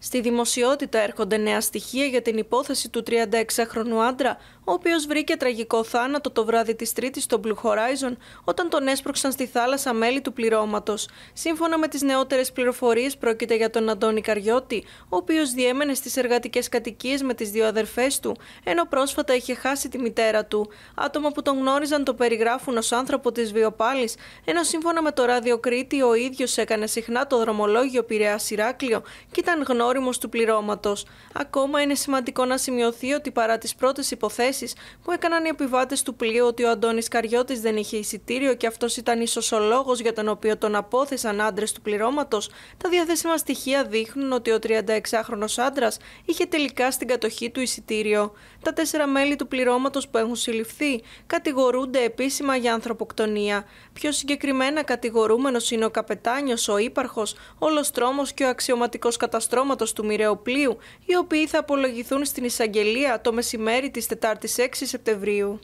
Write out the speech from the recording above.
Στη δημοσιότητα έρχονται νέα στοιχεία για την υπόθεση του 36χρονου άντρα ο οποίος βρήκε τραγικό θάνατο το βράδυ της Τρίτης στο Blue Horizon όταν τον έσπρωξαν στη θάλασσα μέλη του πληρώματος. Σύμφωνα με τις νεότερες πληροφορίες πρόκειται για τον Αντώνη Καριώτη, ο οποίος διέμενε στις εργατικές κατοικίες με τις δύο αδερφές του, ενώ πρόσφατα είχε χάσει τη μητέρα του. Άτομα που τον γνώριζαν το περιγράφουν ως άνθρωπο της βιοπάλης, ενώ σύμφωνα με το ράδιο Κρήτη ο ίδιος έκανε συχνά το δρομολόγιο Πειραιά-Σιράκλειο και ήταν γνώριμος του πληρώματος. Ακόμα είναι σημαντικό να σημειωθεί ότι παρά τις πρώτες υποθέσεις που έκαναν οι επιβάτες του πλοίου ότι ο Αντώνης Καριώτης δεν είχε εισιτήριο και αυτός ήταν ίσως ο λόγος για τον οποίο τον απόθεσαν άντρες του πληρώματος, τα διαθέσιμα στοιχεία δείχνουν ότι ο 36χρονο άντρας είχε τελικά στην κατοχή του εισιτήριο. Τα τέσσερα μέλη του πληρώματος που έχουν συλληφθεί κατηγορούνται επίσημα για ανθρωποκτονία. Πιο συγκεκριμένα κατηγορούμενος είναι ο καπετάνιος, ο ύπαρχος, ο λοστρόμο και ο αξιωματικός καταστρώματος του μοιραίου πλοίου, οι οποίοι θα απολογηθούν στην εισαγγελία το μεσημέρι της 4 6 Σεπτεμβρίου.